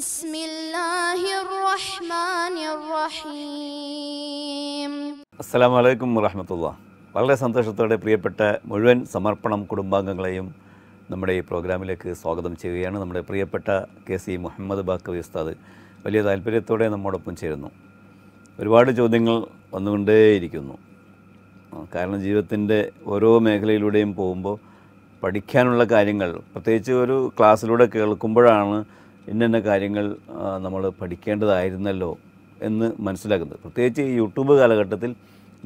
بسم الله الرحمن الرحيم السلام عليكم ورحمة الله വളരെ സന്തോഷത്തോടെ പ്രിയപ്പെട്ട മുഴുവൻ സമർപ്പണം കുടുംബാംഗങ്ങളെയും നമ്മുടെ ഈ പ്രോഗ്രാമിലേക്ക് സ്വാഗതം ചെയ്യുകയാണ് നമ്മുടെ പ്രിയപ്പെട്ട കെ സി മുഹമ്മദ് ബാക്കവി ഉസ്താദ് വലിയ താല്പര്യത്തോടെ നമ്മോടൊപ്പം ചേരുന്നു ഒരുപാട് ചോദ്യങ്ങൾ വന്നുകൊണ്ടേയിരിക്കുന്നു കാരണം ജീവിതത്തിൻ്റെ ഓരോ മേഖലയിലൂടെയും പോകുമ്പോൾ പഠിക്കാനുള്ള കാര്യങ്ങൾ പ്രത്യേകിച്ച് ഒരു ക്ലാസ്സിലൂടെ കേൾക്കുമ്പോഴാണ് ഇന്നെന്ന കാര്യങ്ങൾ നമ്മൾ പഠിക്കേണ്ടതായിരുന്നല്ലോ എന്ന് മനസ്സിലാക്കുന്നത് പ്രത്യേകിച്ച് ഈ യൂട്യൂബ് കാലഘട്ടത്തിൽ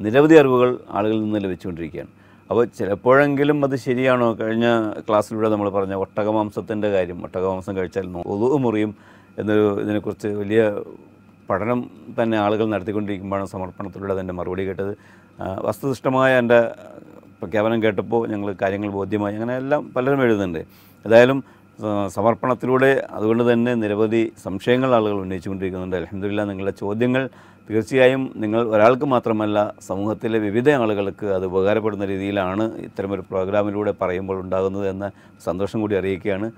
നിരവധി അറിവുകൾ ആളുകളിൽ നിന്ന് ലഭിച്ചുകൊണ്ടിരിക്കുകയാണ് അപ്പോൾ ചിലപ്പോഴെങ്കിലും അത് ശരിയാണോ കഴിഞ്ഞ ക്ലാസ്സിലൂടെ നമ്മൾ പറഞ്ഞ ഒട്ടകമാംസത്തിൻ്റെ കാര്യം ഒട്ടകമാംസം കഴിച്ചാൽ ഒതു മുറിയും എന്നൊരു ഇതിനെക്കുറിച്ച് വലിയ പഠനം തന്നെ ആളുകൾ നടത്തിക്കൊണ്ടിരിക്കുമ്പോഴാണ് സമർപ്പണത്തിലൂടെ അതിൻ്റെ മറുപടി കേട്ടത് വസ്തുനിഷ്ഠമായ എൻ്റെ പ്രഖ്യാപനം കേട്ടപ്പോൾ ഞങ്ങൾ കാര്യങ്ങൾ ബോധ്യമായി അങ്ങനെ എല്ലാം പലരും എഴുതുന്നുണ്ട് ഏതായാലും സമർപ്പണത്തിലൂടെ അതുകൊണ്ട് തന്നെ നിരവധി സംശയങ്ങൾ ആളുകൾ ഉന്നയിച്ചുകൊണ്ടിരിക്കുന്നുണ്ട് അലഹമില്ല നിങ്ങളുടെ ചോദ്യങ്ങൾ തീർച്ചയായും നിങ്ങൾ ഒരാൾക്ക് മാത്രമല്ല സമൂഹത്തിലെ വിവിധ ആളുകൾക്ക് അത് ഉപകാരപ്പെടുന്ന രീതിയിലാണ് ഇത്തരമൊരു പ്രോഗ്രാമിലൂടെ പറയുമ്പോൾ ഉണ്ടാകുന്നത് എന്ന സന്തോഷം കൂടി അറിയിക്കുകയാണ്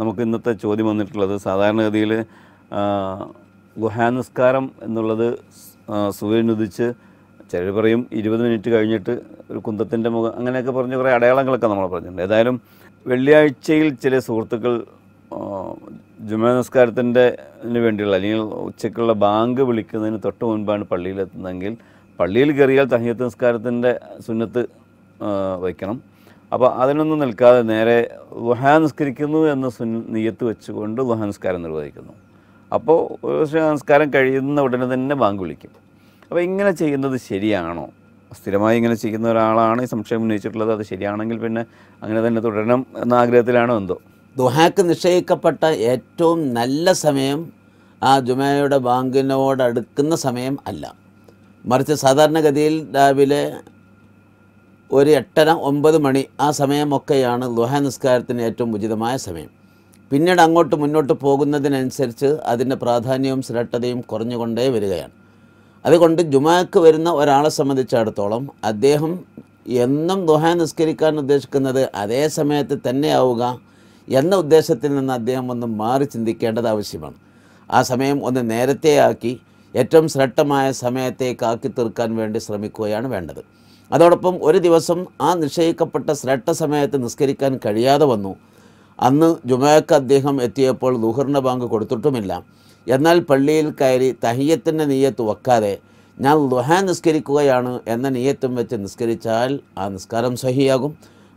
നമുക്ക് ഇന്നത്തെ ചോദ്യം വന്നിട്ടുള്ളത് സാധാരണഗതിയിൽ ഗുഹാനുസ്കാരം എന്നുള്ളത് സൂര്യനുദിച്ച് ചിലർ പറയും ഇരുപത് മിനിറ്റ് കഴിഞ്ഞിട്ട് ഒരു കുന്തത്തിൻ്റെ മുഖം അങ്ങനെയൊക്കെ പറഞ്ഞ് കുറേ അടയാളങ്ങളൊക്കെ നമ്മൾ പറഞ്ഞിട്ടുണ്ട് ഏതായാലും വെള്ളിയാഴ്ചയിൽ ചില സുഹൃത്തുക്കൾ ജുമാ നമസ്കാരത്തിൻ്റെ വേണ്ടിയുള്ള അല്ലെങ്കിൽ ഉച്ചയ്ക്കുള്ള ബാങ്ക് വിളിക്കുന്നതിന് തൊട്ട് മുൻപാണ് പള്ളിയിലെത്തുന്നതെങ്കിൽ പള്ളിയിൽ കയറിയാൽ തഹ്യത്ത് നിസ്കാരത്തിൻ്റെ സുന്നത്ത് വയ്ക്കണം അപ്പോൾ അതിനൊന്നും നിൽക്കാതെ നേരെ ലുഹാ നിസ്കരിക്കുന്നു എന്ന സുൻ നിയത്ത് വെച്ചുകൊണ്ട് ലുഹാ നിസ്കാരം നിർവഹിക്കുന്നു അപ്പോൾ നമസ്കാരം കഴിയുന്ന ഉടനെ തന്നെ ബാങ്ക് വിളിക്കും അപ്പോൾ ഇങ്ങനെ ചെയ്യുന്നത് ശരിയാണോ സ്ഥിരമായി ഇങ്ങനെ ചെയ്യുന്ന ഒരാളാണ് ഈ സംശയം ഉന്നയിച്ചിട്ടുള്ളത് അത് ശരിയാണെങ്കിൽ പിന്നെ അങ്ങനെ തന്നെ തുടരണം എന്ന ആഗ്രഹത്തിലാണോ എന്തോ ദുഹാക്ക് നിശ്ചയിക്കപ്പെട്ട ഏറ്റവും നല്ല സമയം ആ ജുമയുടെ ബാങ്കിനോട് അടുക്കുന്ന സമയം അല്ല മറിച്ച് സാധാരണഗതിയിൽ രാവിലെ ഒരു എട്ടര ഒമ്പത് മണി ആ സമയമൊക്കെയാണ് ദുഹ നിസ്കാരത്തിന് ഏറ്റവും ഉചിതമായ സമയം പിന്നീട് അങ്ങോട്ട് മുന്നോട്ട് പോകുന്നതിനനുസരിച്ച് അതിൻ്റെ പ്രാധാന്യവും ശ്രേഷ്ഠതയും കുറഞ്ഞുകൊണ്ടേ വരികയാണ് അതുകൊണ്ട് ജുമാക്ക് വരുന്ന ഒരാളെ സംബന്ധിച്ചിടത്തോളം അദ്ദേഹം എന്നും ദുഹ നിസ്കരിക്കാൻ ഉദ്ദേശിക്കുന്നത് അതേ സമയത്ത് തന്നെയാവുക എന്ന ഉദ്ദേശത്തിൽ നിന്ന് അദ്ദേഹം ഒന്ന് മാറി ചിന്തിക്കേണ്ടത് ആവശ്യമാണ് ആ സമയം ഒന്ന് നേരത്തെ ആക്കി ഏറ്റവും ശ്രേഷ്ഠമായ സമയത്തെ കാക്കി തീർക്കാൻ വേണ്ടി ശ്രമിക്കുകയാണ് വേണ്ടത് അതോടൊപ്പം ഒരു ദിവസം ആ നിശ്ചയിക്കപ്പെട്ട ശ്രേഷ്ഠ സമയത്ത് നിസ്കരിക്കാൻ കഴിയാതെ വന്നു അന്ന് ജുമാക്ക് അദ്ദേഹം എത്തിയപ്പോൾ ദുഹറിൻ്റെ ബാങ്ക് കൊടുത്തിട്ടുമില്ല എന്നാൽ പള്ളിയിൽ കയറി തഹിയത്തിൻ്റെ നീയത്ത് വെക്കാതെ ഞാൻ ലുഹ നിസ്കരിക്കുകയാണ് എന്ന നീയത്തും വെച്ച് നിസ്കരിച്ചാൽ ആ നിസ്കാരം സഹിയാകും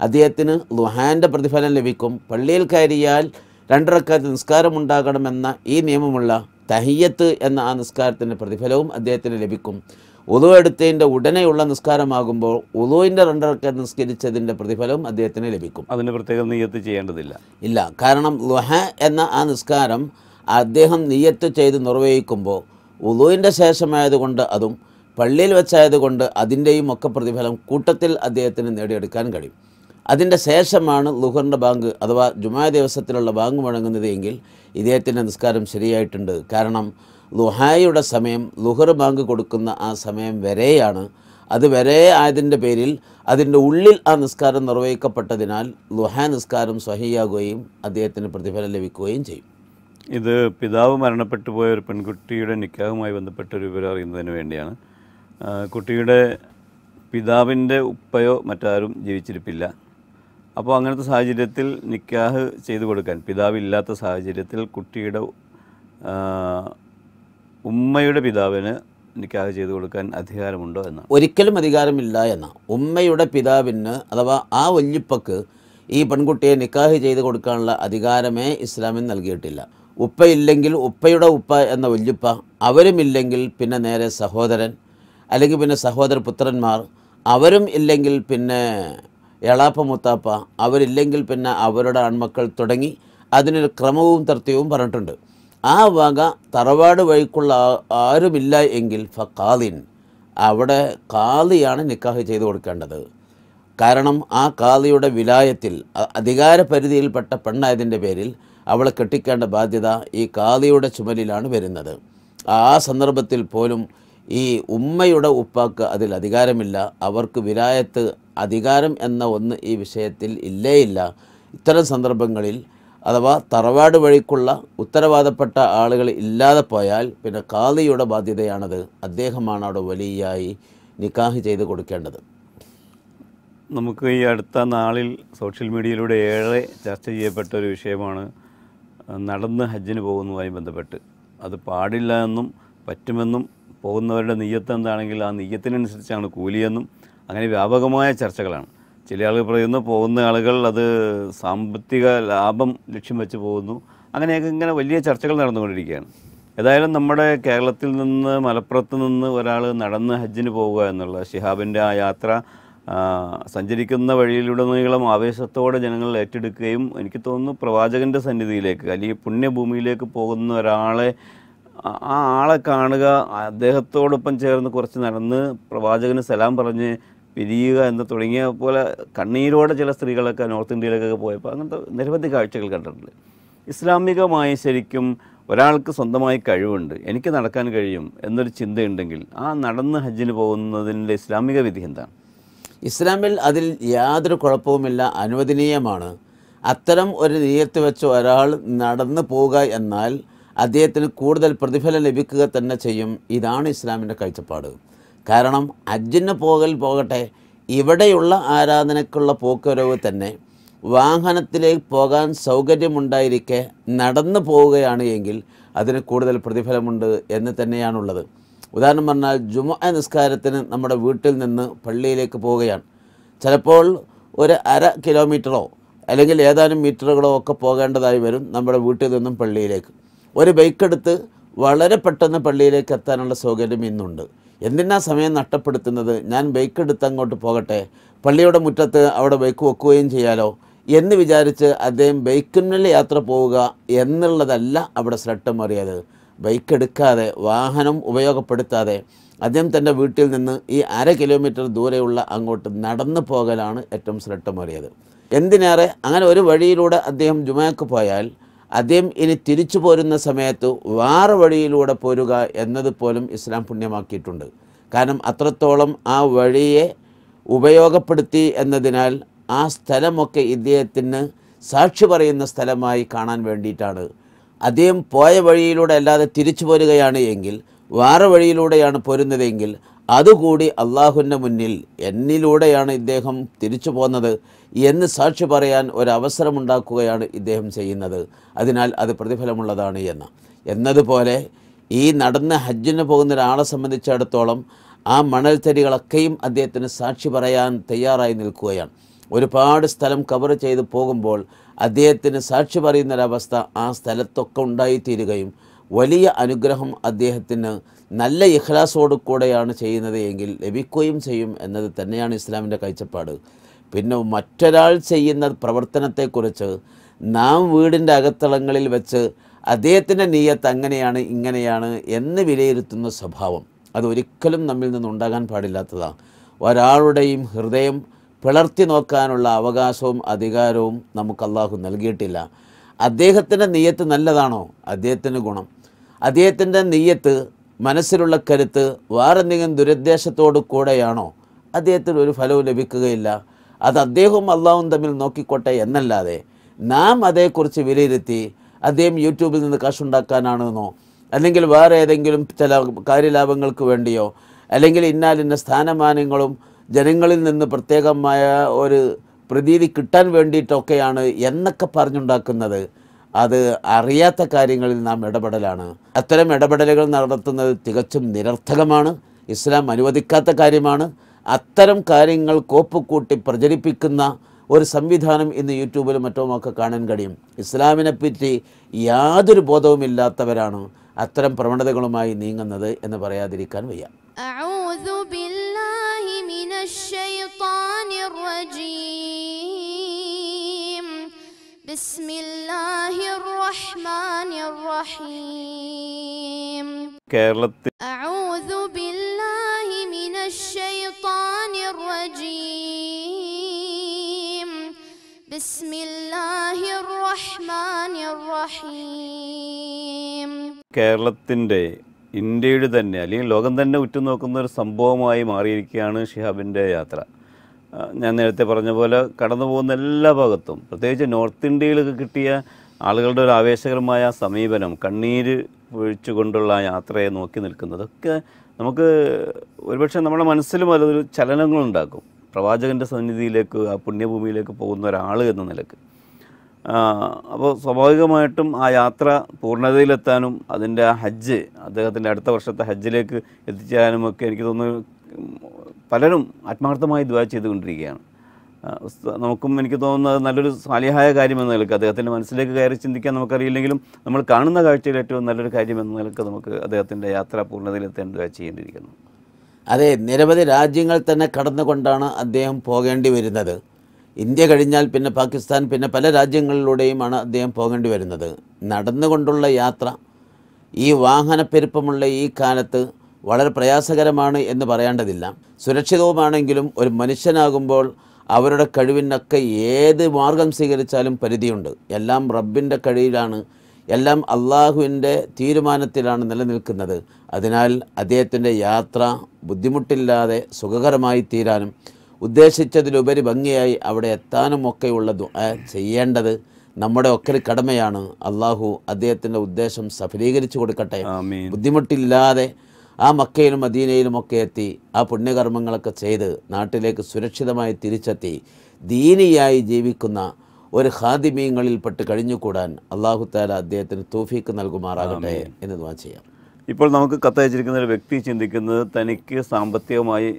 അദ്ദേഹത്തിന് ലുഹാൻ്റെ പ്രതിഫലം ലഭിക്കും പള്ളിയിൽ കയറിയാൽ രണ്ടിറക്കാത്ത നിസ്കാരം ഉണ്ടാകണമെന്ന ഈ നിയമമുള്ള തഹിയത്ത് എന്ന ആ നിസ്കാരത്തിൻ്റെ പ്രതിഫലവും അദ്ദേഹത്തിന് ലഭിക്കും ഉതു എടുത്തതിൻ്റെ ഉടനെയുള്ള നിസ്കാരമാകുമ്പോൾ ഉതുവിൻ്റെ രണ്ടിറക്ക നിസ്കരിച്ചതിൻ്റെ പ്രതിഫലവും അദ്ദേഹത്തിന് ലഭിക്കും അതിന് പ്രത്യേകം നീയത്ത് ചെയ്യേണ്ടതില്ല ഇല്ല കാരണം ലുഹ എന്ന ആ നിസ്കാരം അദ്ദേഹം നീയത്ത് ചെയ്ത് നിർവഹിക്കുമ്പോൾ ഉളുവിൻ്റെ ശേഷമായതുകൊണ്ട് അതും പള്ളിയിൽ വെച്ചായതുകൊണ്ട് അതിൻ്റെയും ഒക്കെ പ്രതിഫലം കൂട്ടത്തിൽ അദ്ദേഹത്തിന് നേടിയെടുക്കാൻ കഴിയും അതിൻ്റെ ശേഷമാണ് ലുഹറിൻ്റെ ബാങ്ക് അഥവാ ജുമാ ദിവസത്തിലുള്ള ബാങ്ക് മുഴങ്ങുന്നത് എങ്കിൽ ഇദ്ദേഹത്തിൻ്റെ നിസ്കാരം ശരിയായിട്ടുണ്ട് കാരണം ലുഹായുടെ സമയം ലുഹർ ബാങ്ക് കൊടുക്കുന്ന ആ സമയം വരെയാണ് അത് വരെ ആയതിൻ്റെ പേരിൽ അതിൻ്റെ ഉള്ളിൽ ആ നിസ്കാരം നിർവഹിക്കപ്പെട്ടതിനാൽ ലുഹ നിസ്കാരം സ്വഹിയാകുകയും അദ്ദേഹത്തിന് പ്രതിഫലം ലഭിക്കുകയും ചെയ്യും ഇത് പിതാവ് മരണപ്പെട്ടു പോയ ഒരു പെൺകുട്ടിയുടെ നിക്കാഹുമായി ബന്ധപ്പെട്ട ഒരു വിവരം അറിയുന്നതിന് വേണ്ടിയാണ് കുട്ടിയുടെ പിതാവിൻ്റെ ഉപ്പയോ മറ്റാരും ജീവിച്ചിരിപ്പില്ല അപ്പോൾ അങ്ങനത്തെ സാഹചര്യത്തിൽ നിക്കാഹ് ചെയ്തു കൊടുക്കാൻ പിതാവില്ലാത്ത സാഹചര്യത്തിൽ കുട്ടിയുടെ ഉമ്മയുടെ പിതാവിന് നിക്കാഹ് ചെയ്തു കൊടുക്കാൻ അധികാരമുണ്ടോ എന്നാണ് ഒരിക്കലും അധികാരമില്ല എന്നാണ് ഉമ്മയുടെ പിതാവിന് അഥവാ ആ വല്യപ്പക്ക് ഈ പെൺകുട്ടിയെ നിക്കാഹ് ചെയ്ത് കൊടുക്കാനുള്ള അധികാരമേ ഇസ്ലാമിൽ നൽകിയിട്ടില്ല ഉപ്പയില്ലെങ്കിൽ ഉപ്പയുടെ ഉപ്പ എന്ന വല്യുപ്പ അവരുമില്ലെങ്കിൽ പിന്നെ നേരെ സഹോദരൻ അല്ലെങ്കിൽ പിന്നെ സഹോദര പുത്രന്മാർ അവരും ഇല്ലെങ്കിൽ പിന്നെ എളാപ്പ മുത്താപ്പ അവരില്ലെങ്കിൽ പിന്നെ അവരുടെ ആൺമക്കൾ തുടങ്ങി അതിനൊരു ക്രമവും തൃത്യവും പറഞ്ഞിട്ടുണ്ട് ആ വക തറവാട് വഴിക്കുള്ള ആരുമില്ല എങ്കിൽ ഫക്കാദിൻ അവിടെ കാളിയാണ് നിക്കാഹ് ചെയ്തു കൊടുക്കേണ്ടത് കാരണം ആ കാളിയുടെ വിലായത്തിൽ അധികാര പരിധിയിൽപ്പെട്ട പെണ്ണായതിൻ്റെ പേരിൽ അവളെ കെട്ടിക്കേണ്ട ബാധ്യത ഈ കാതിയുടെ ചുമലിലാണ് വരുന്നത് ആ സന്ദർഭത്തിൽ പോലും ഈ ഉമ്മയുടെ ഉപ്പാക്ക് അതിൽ അധികാരമില്ല അവർക്ക് വിലായത്ത് അധികാരം എന്ന ഒന്ന് ഈ വിഷയത്തിൽ ഇല്ലേ ഇല്ല ഇത്തരം സന്ദർഭങ്ങളിൽ അഥവാ തറവാട് വഴിക്കുള്ള ഉത്തരവാദപ്പെട്ട ആളുകൾ ഇല്ലാതെ പോയാൽ പിന്നെ കാതിയുടെ ബാധ്യതയാണത് അദ്ദേഹമാണ് അവിടെ വലിയായി നിക്കാഹ് ചെയ്ത് കൊടുക്കേണ്ടത് നമുക്ക് ഈ അടുത്ത നാളിൽ സോഷ്യൽ മീഡിയയിലൂടെ ഏറെ ചർച്ച ചെയ്യപ്പെട്ട ഒരു വിഷയമാണ് നടന്ന് ഹജ്ജിന് പോകുന്നതുമായി ബന്ധപ്പെട്ട് അത് പാടില്ല എന്നും പറ്റുമെന്നും പോകുന്നവരുടെ നെയ്യത്ത് എന്താണെങ്കിൽ ആ നെയ്യത്തിനനുസരിച്ചാണ് കൂലിയെന്നും അങ്ങനെ വ്യാപകമായ ചർച്ചകളാണ് ചില ആളുകൾ പറയുന്നു പോകുന്ന ആളുകൾ അത് സാമ്പത്തിക ലാഭം ലക്ഷ്യം വെച്ച് പോകുന്നു അങ്ങനെയൊക്കെ ഇങ്ങനെ വലിയ ചർച്ചകൾ നടന്നുകൊണ്ടിരിക്കുകയാണ് ഏതായാലും നമ്മുടെ കേരളത്തിൽ നിന്ന് മലപ്പുറത്ത് നിന്ന് ഒരാൾ നടന്ന് ഹജ്ജിന് പോവുക എന്നുള്ള ഷിഹാബിൻ്റെ ആ യാത്ര സഞ്ചരിക്കുന്ന വഴിയിലൂടെ നീളം ആവേശത്തോടെ ജനങ്ങൾ ഏറ്റെടുക്കുകയും എനിക്ക് തോന്നുന്നു പ്രവാചകൻ്റെ സന്നിധിയിലേക്ക് അല്ലെങ്കിൽ പുണ്യഭൂമിയിലേക്ക് പോകുന്ന ഒരാളെ ആ ആളെ കാണുക അദ്ദേഹത്തോടൊപ്പം ചേർന്ന് കുറച്ച് നടന്ന് പ്രവാചകന് സലാം പറഞ്ഞ് പിരിയുക എന്ന് തുടങ്ങിയ പോലെ കണ്ണീരോടെ ചില സ്ത്രീകളൊക്കെ നോർത്ത് ഇന്ത്യയിലേക്കൊക്കെ പോയപ്പോൾ അങ്ങനത്തെ നിരവധി കാഴ്ചകൾ കണ്ടിട്ടുണ്ട് ഇസ്ലാമികമായി ശരിക്കും ഒരാൾക്ക് സ്വന്തമായി കഴിവുണ്ട് എനിക്ക് നടക്കാൻ കഴിയും എന്നൊരു ചിന്തയുണ്ടെങ്കിൽ ആ നടന്ന് ഹജ്ജിന് പോകുന്നതിൻ്റെ ഇസ്ലാമിക വിധി എന്താണ് ഇസ്ലാമിൽ അതിൽ യാതൊരു കുഴപ്പവുമില്ല അനുവദനീയമാണ് അത്തരം ഒരു നീയത്ത് വെച്ച് ഒരാൾ നടന്നു പോവുക എന്നാൽ അദ്ദേഹത്തിന് കൂടുതൽ പ്രതിഫലം ലഭിക്കുക തന്നെ ചെയ്യും ഇതാണ് ഇസ്ലാമിൻ്റെ കാഴ്ചപ്പാട് കാരണം അജിന് പോകൽ പോകട്ടെ ഇവിടെയുള്ള ആരാധനയ്ക്കുള്ള പോക്കുവരവ് തന്നെ വാഹനത്തിലേക്ക് പോകാൻ സൗകര്യമുണ്ടായിരിക്കെ നടന്നു പോവുകയാണ് എങ്കിൽ അതിന് കൂടുതൽ പ്രതിഫലമുണ്ട് എന്ന് തന്നെയാണുള്ളത് ഉദാഹരണം പറഞ്ഞാൽ ജുമ നിസ്കാരത്തിന് നമ്മുടെ വീട്ടിൽ നിന്ന് പള്ളിയിലേക്ക് പോവുകയാണ് ചിലപ്പോൾ ഒരു അര കിലോമീറ്ററോ അല്ലെങ്കിൽ ഏതാനും മീറ്ററുകളോ ഒക്കെ പോകേണ്ടതായി വരും നമ്മുടെ വീട്ടിൽ നിന്നും പള്ളിയിലേക്ക് ഒരു ബൈക്ക് എടുത്ത് വളരെ പെട്ടെന്ന് പള്ളിയിലേക്ക് എത്താനുള്ള സൗകര്യം ഇന്നുണ്ട് എന്തിനാ സമയം നഷ്ടപ്പെടുത്തുന്നത് ഞാൻ ബൈക്ക് എടുത്ത് അങ്ങോട്ട് പോകട്ടെ പള്ളിയുടെ മുറ്റത്ത് അവിടെ ബൈക്ക് വെക്കുകയും ചെയ്യാലോ എന്ന് വിചാരിച്ച് അദ്ദേഹം ബൈക്കിനുള്ളിൽ യാത്ര പോവുക എന്നുള്ളതല്ല അവിടെ ശ്രട്ടം അറിയാതെ ബൈക്ക് എടുക്കാതെ വാഹനം ഉപയോഗപ്പെടുത്താതെ അദ്ദേഹം തൻ്റെ വീട്ടിൽ നിന്ന് ഈ അര കിലോമീറ്റർ ദൂരെയുള്ള അങ്ങോട്ട് നടന്നു പോകലാണ് ഏറ്റവും ശ്രദ്ധമേറിയത് എന്തിനേറെ അങ്ങനെ ഒരു വഴിയിലൂടെ അദ്ദേഹം ജുമാക്ക് പോയാൽ അദ്ദേഹം ഇനി തിരിച്ചു പോരുന്ന സമയത്ത് വേറെ വഴിയിലൂടെ പോരുക എന്നത് പോലും ഇസ്ലാം പുണ്യമാക്കിയിട്ടുണ്ട് കാരണം അത്രത്തോളം ആ വഴിയെ ഉപയോഗപ്പെടുത്തി എന്നതിനാൽ ആ സ്ഥലമൊക്കെ ഇദ്ദേഹത്തിന് സാക്ഷി പറയുന്ന സ്ഥലമായി കാണാൻ വേണ്ടിയിട്ടാണ് അദ്ദേഹം പോയ വഴിയിലൂടെ അല്ലാതെ തിരിച്ചു പോരുകയാണ് എങ്കിൽ വേറെ വഴിയിലൂടെയാണ് പോരുന്നതെങ്കിൽ അതുകൂടി അള്ളാഹുവിൻ്റെ മുന്നിൽ എന്നിലൂടെയാണ് ഇദ്ദേഹം തിരിച്ചു പോകുന്നത് എന്ന് സാക്ഷി പറയാൻ ഒരവസരമുണ്ടാക്കുകയാണ് ഇദ്ദേഹം ചെയ്യുന്നത് അതിനാൽ അത് പ്രതിഫലമുള്ളതാണ് എന്ന് എന്നതുപോലെ ഈ നടന്ന ഹജ്ജിന് പോകുന്ന ഒരാളെ സംബന്ധിച്ചിടത്തോളം ആ മണൽത്തരികളൊക്കെയും അദ്ദേഹത്തിന് സാക്ഷി പറയാൻ തയ്യാറായി നിൽക്കുകയാണ് ഒരുപാട് സ്ഥലം കവർ ചെയ്ത് പോകുമ്പോൾ അദ്ദേഹത്തിന് സാക്ഷി പറയുന്നൊരവസ്ഥ ആ സ്ഥലത്തൊക്കെ ഉണ്ടായിത്തീരുകയും വലിയ അനുഗ്രഹം അദ്ദേഹത്തിന് നല്ല ഇഖ്ലാസോട് കൂടെയാണ് ചെയ്യുന്നത് എങ്കിൽ ലഭിക്കുകയും ചെയ്യും എന്നത് തന്നെയാണ് ഇസ്ലാമിൻ്റെ കാഴ്ചപ്പാട് പിന്നെ മറ്റൊരാൾ ചെയ്യുന്ന പ്രവർത്തനത്തെക്കുറിച്ച് നാം വീടിൻ്റെ അകത്തളങ്ങളിൽ വെച്ച് അദ്ദേഹത്തിൻ്റെ നീയത്ത് അങ്ങനെയാണ് ഇങ്ങനെയാണ് എന്ന് വിലയിരുത്തുന്ന സ്വഭാവം അത് ഒരിക്കലും നമ്മിൽ നിന്നുണ്ടാകാൻ പാടില്ലാത്തതാണ് ഒരാളുടെയും ഹൃദയം പിളർത്തി നോക്കാനുള്ള അവകാശവും അധികാരവും നമുക്ക് അള്ളാഹു നൽകിയിട്ടില്ല അദ്ദേഹത്തിൻ്റെ നെയ്യത്ത് നല്ലതാണോ അദ്ദേഹത്തിന് ഗുണം അദ്ദേഹത്തിൻ്റെ നെയ്യത്ത് മനസ്സിലുള്ള കരുത്ത് വേറെന്തെങ്കിലും ദുരുദ്ദേശത്തോടു കൂടെയാണോ അദ്ദേഹത്തിന് ഒരു ഫലവും ലഭിക്കുകയില്ല അത് അദ്ദേഹവും അള്ളാഹും തമ്മിൽ നോക്കിക്കോട്ടെ എന്നല്ലാതെ നാം അതേക്കുറിച്ച് വിലയിരുത്തി അദ്ദേഹം യൂട്യൂബിൽ നിന്ന് കാശുണ്ടാക്കാനാണെന്നോ അല്ലെങ്കിൽ വേറെ ഏതെങ്കിലും ചില കാര്യലാഭങ്ങൾക്ക് വേണ്ടിയോ അല്ലെങ്കിൽ ഇന്നാലിൻ്റെ സ്ഥാനമാനങ്ങളും ജനങ്ങളിൽ നിന്ന് പ്രത്യേകമായ ഒരു പ്രതീതി കിട്ടാൻ വേണ്ടിയിട്ടൊക്കെയാണ് എന്നൊക്കെ പറഞ്ഞുണ്ടാക്കുന്നത് അത് അറിയാത്ത കാര്യങ്ങളിൽ നാം ഇടപെടലാണ് അത്തരം ഇടപെടലുകൾ നടത്തുന്നത് തികച്ചും നിരർത്ഥകമാണ് ഇസ്ലാം അനുവദിക്കാത്ത കാര്യമാണ് അത്തരം കാര്യങ്ങൾ കോപ്പുകൂട്ടി പ്രചരിപ്പിക്കുന്ന ഒരു സംവിധാനം ഇന്ന് യൂട്യൂബിലും മറ്റുമൊക്കെ കാണാൻ കഴിയും ഇസ്ലാമിനെ പറ്റി യാതൊരു ബോധവുമില്ലാത്തവരാണ് അത്തരം പ്രവണതകളുമായി നീങ്ങുന്നത് എന്ന് പറയാതിരിക്കാൻ വയ്യ من الشيطان الرجيم بسم الله الرحمن الرحيم أعوذ بالله من الشيطان الرجيم بسم الله الرحمن الرحيم കേരളത്തിൻ്റെ ഇന്ത്യയുടെ തന്നെ അല്ലെങ്കിൽ ലോകം തന്നെ ഉറ്റുനോക്കുന്ന ഒരു സംഭവമായി മാറിയിരിക്കുകയാണ് ഷിഹാബിൻ്റെ യാത്ര ഞാൻ നേരത്തെ പറഞ്ഞ പോലെ കടന്നു പോകുന്ന എല്ലാ ഭാഗത്തും പ്രത്യേകിച്ച് നോർത്ത് ഇന്ത്യയിലൊക്കെ കിട്ടിയ ആളുകളുടെ ഒരു ആവേശകരമായ സമീപനം കണ്ണീര് ഒഴിച്ചുകൊണ്ടുള്ള ആ യാത്രയെ നോക്കി നിൽക്കുന്നതൊക്കെ നമുക്ക് ഒരുപക്ഷെ നമ്മുടെ മനസ്സിലും അതൊരു ചലനങ്ങളുണ്ടാക്കും പ്രവാചകൻ്റെ സന്നിധിയിലേക്ക് ആ പുണ്യഭൂമിയിലേക്ക് പോകുന്ന ഒരാൾ എന്ന നിലക്ക് അപ്പോൾ സ്വാഭാവികമായിട്ടും ആ യാത്ര പൂർണ്ണതയിലെത്താനും അതിൻ്റെ ആ ഹജ്ജ് അദ്ദേഹത്തിൻ്റെ അടുത്ത വർഷത്തെ ഹജ്ജിലേക്ക് എത്തിച്ചേരാനും ഒക്കെ എനിക്ക് തോന്നുന്നു പലരും ആത്മാർത്ഥമായി ദ്വാ ചെയ്തുകൊണ്ടിരിക്കുകയാണ് നമുക്കും എനിക്ക് തോന്നുന്നത് നല്ലൊരു സ്വാലിഹായ കാര്യം നിലക്ക് അദ്ദേഹത്തിൻ്റെ മനസ്സിലേക്ക് കയറി ചിന്തിക്കാൻ നമുക്കറിയില്ലെങ്കിലും നമ്മൾ കാണുന്ന കാഴ്ചയിൽ ഏറ്റവും നല്ലൊരു കാര്യമെന്ന നിലക്ക് നമുക്ക് അദ്ദേഹത്തിൻ്റെ യാത്ര പൂർണ്ണതയിലെത്താൻ ദ്വാ ചെയ്യേണ്ടിയിരിക്കുന്നു അതെ നിരവധി രാജ്യങ്ങൾ തന്നെ കടന്നുകൊണ്ടാണ് അദ്ദേഹം പോകേണ്ടി വരുന്നത് ഇന്ത്യ കഴിഞ്ഞാൽ പിന്നെ പാകിസ്ഥാൻ പിന്നെ പല രാജ്യങ്ങളിലൂടെയുമാണ് അദ്ദേഹം പോകേണ്ടി വരുന്നത് നടന്നുകൊണ്ടുള്ള യാത്ര ഈ വാഹനപ്പെരുപ്പമുള്ള ഈ കാലത്ത് വളരെ പ്രയാസകരമാണ് എന്ന് പറയേണ്ടതില്ല സുരക്ഷിതവുമാണെങ്കിലും ഒരു മനുഷ്യനാകുമ്പോൾ അവരുടെ കഴിവിനൊക്കെ ഏത് മാർഗം സ്വീകരിച്ചാലും പരിധിയുണ്ട് എല്ലാം റബ്ബിൻ്റെ കഴിയിലാണ് എല്ലാം അള്ളാഹുവിൻ്റെ തീരുമാനത്തിലാണ് നിലനിൽക്കുന്നത് അതിനാൽ അദ്ദേഹത്തിൻ്റെ യാത്ര ബുദ്ധിമുട്ടില്ലാതെ സുഖകരമായി തീരാനും ഉദ്ദേശിച്ചതിലുപരി ഭംഗിയായി അവിടെ എത്താനും ഒക്കെയുള്ള ചെയ്യേണ്ടത് നമ്മുടെ ഒക്കെ ഒരു കടമയാണ് അള്ളാഹു അദ്ദേഹത്തിൻ്റെ ഉദ്ദേശം സഫലീകരിച്ചു കൊടുക്കട്ടെ ബുദ്ധിമുട്ടില്ലാതെ ആ മക്കയിലും മദീനയിലും ഒക്കെ എത്തി ആ പുണ്യകർമ്മങ്ങളൊക്കെ ചെയ്ത് നാട്ടിലേക്ക് സുരക്ഷിതമായി തിരിച്ചെത്തി ദീനിയായി ജീവിക്കുന്ന ഒരു ഹാദിമീങ്ങളിൽപ്പെട്ട് കഴിഞ്ഞുകൂടാൻ അള്ളാഹു താല അദ്ദേഹത്തിന് തോഫീക്ക് നൽകുമാറാകട്ടെ എന്ന് ദുവാ ചെയ്യാം ഇപ്പോൾ നമുക്ക് കത്തയച്ചിരിക്കുന്ന ഒരു വ്യക്തി ചിന്തിക്കുന്നത് തനിക്ക് സാമ്പത്തികമായി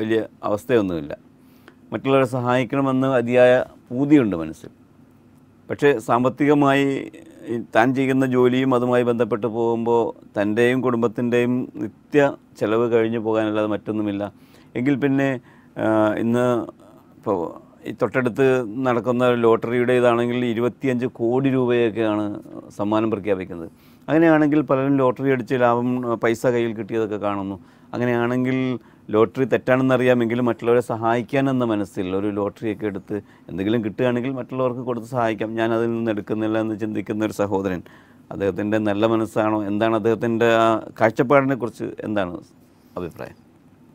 വലിയ അവസ്ഥയൊന്നുമില്ല മറ്റുള്ളവരെ സഹായിക്കണമെന്ന് അതിയായ പൂതിയുണ്ട് മനസ്സിൽ പക്ഷേ സാമ്പത്തികമായി താൻ ചെയ്യുന്ന ജോലിയും അതുമായി ബന്ധപ്പെട്ട് പോകുമ്പോൾ തൻ്റെയും കുടുംബത്തിൻ്റെയും നിത്യ ചെലവ് കഴിഞ്ഞു പോകാനല്ലാതെ മറ്റൊന്നുമില്ല എങ്കിൽ പിന്നെ ഇന്ന് ഇപ്പോൾ ഈ തൊട്ടടുത്ത് നടക്കുന്ന ലോട്ടറിയുടെ ഇതാണെങ്കിൽ ഇരുപത്തിയഞ്ച് കോടി രൂപയൊക്കെയാണ് സമ്മാനം പ്രഖ്യാപിക്കുന്നത് അങ്ങനെയാണെങ്കിൽ പലരും ലോട്ടറി അടിച്ച് ലാഭം പൈസ കയ്യിൽ കിട്ടിയതൊക്കെ കാണുന്നു അങ്ങനെയാണെങ്കിൽ ലോട്ടറി തെറ്റാണെന്നറിയാമെങ്കിലും മറ്റുള്ളവരെ സഹായിക്കാനെന്ന മനസ്സിൽ ഒരു ലോട്ടറിയൊക്കെ എടുത്ത് എന്തെങ്കിലും കിട്ടുകയാണെങ്കിൽ മറ്റുള്ളവർക്ക് കൊടുത്ത് സഹായിക്കാം ഞാൻ അതിൽ നിന്ന് എടുക്കുന്നില്ല എന്ന് ചിന്തിക്കുന്ന ഒരു സഹോദരൻ അദ്ദേഹത്തിൻ്റെ നല്ല മനസ്സാണോ എന്താണ് അദ്ദേഹത്തിൻ്റെ ആ കാഴ്ചപ്പാടിനെ കുറിച്ച് എന്താണ് അഭിപ്രായം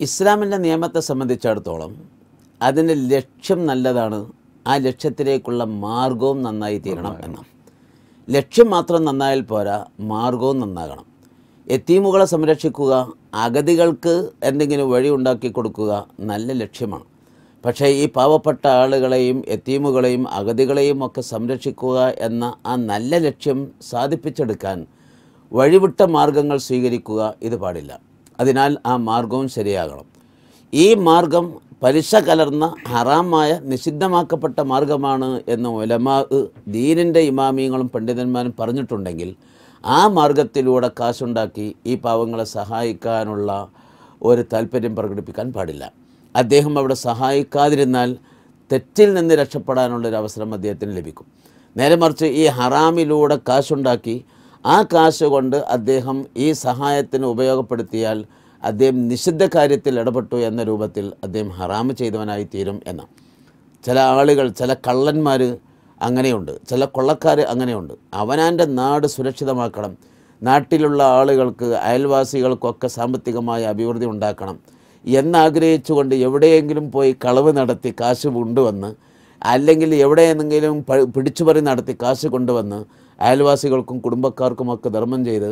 ഇസ്ലാമിൻ്റെ നിയമത്തെ സംബന്ധിച്ചിടത്തോളം അതിൻ്റെ ലക്ഷ്യം നല്ലതാണ് ആ ലക്ഷ്യത്തിലേക്കുള്ള മാർഗവും നന്നായി തീരണം എന്നാണ് ലക്ഷ്യം മാത്രം നന്നായാൽ പോരാ മാർഗവും നന്നാകണം എത്തീമുകളെ സംരക്ഷിക്കുക അഗതികൾക്ക് എന്തെങ്കിലും വഴി ഉണ്ടാക്കി കൊടുക്കുക നല്ല ലക്ഷ്യമാണ് പക്ഷേ ഈ പാവപ്പെട്ട ആളുകളെയും എത്തീമുകളെയും അഗതികളെയും ഒക്കെ സംരക്ഷിക്കുക എന്ന ആ നല്ല ലക്ഷ്യം സാധിപ്പിച്ചെടുക്കാൻ വഴിവിട്ട മാർഗങ്ങൾ സ്വീകരിക്കുക ഇത് പാടില്ല അതിനാൽ ആ മാർഗവും ശരിയാകണം ഈ മാർഗം പലിശ കലർന്ന ഹറാമായ നിഷിദ്ധമാക്കപ്പെട്ട മാർഗമാണ് എന്ന് ഉലമാ ദീനിൻ്റെ ഇമാമിയങ്ങളും പണ്ഡിതന്മാരും പറഞ്ഞിട്ടുണ്ടെങ്കിൽ ആ മാർഗത്തിലൂടെ കാശുണ്ടാക്കി ഈ പാവങ്ങളെ സഹായിക്കാനുള്ള ഒരു താല്പര്യം പ്രകടിപ്പിക്കാൻ പാടില്ല അദ്ദേഹം അവിടെ സഹായിക്കാതിരുന്നാൽ തെറ്റിൽ നിന്ന് രക്ഷപ്പെടാനുള്ളൊരു അവസരം അദ്ദേഹത്തിന് ലഭിക്കും നേരെ മറിച്ച് ഈ ഹറാമിലൂടെ കാശുണ്ടാക്കി ആ കാശ് കൊണ്ട് അദ്ദേഹം ഈ സഹായത്തിന് ഉപയോഗപ്പെടുത്തിയാൽ അദ്ദേഹം നിഷിദ്ധ കാര്യത്തിൽ ഇടപെട്ടു എന്ന രൂപത്തിൽ അദ്ദേഹം ഹറാമ് ചെയ്തവനായി തീരും എന്ന ചില ആളുകൾ ചില കള്ളന്മാർ അങ്ങനെയുണ്ട് ചില കൊള്ളക്കാർ അങ്ങനെയുണ്ട് അവനാൻ്റെ നാട് സുരക്ഷിതമാക്കണം നാട്ടിലുള്ള ആളുകൾക്ക് അയൽവാസികൾക്കൊക്കെ സാമ്പത്തികമായ അഭിവൃദ്ധി ഉണ്ടാക്കണം എന്നാഗ്രഹിച്ചുകൊണ്ട് എവിടെയെങ്കിലും പോയി കളവ് നടത്തി കാശ് കൊണ്ടുവന്ന് അല്ലെങ്കിൽ എവിടെയെങ്കിലും പിടിച്ചുപറി നടത്തി കാശ് കൊണ്ടുവന്ന് അയൽവാസികൾക്കും കുടുംബക്കാർക്കുമൊക്കെ ധർമ്മം ചെയ്ത്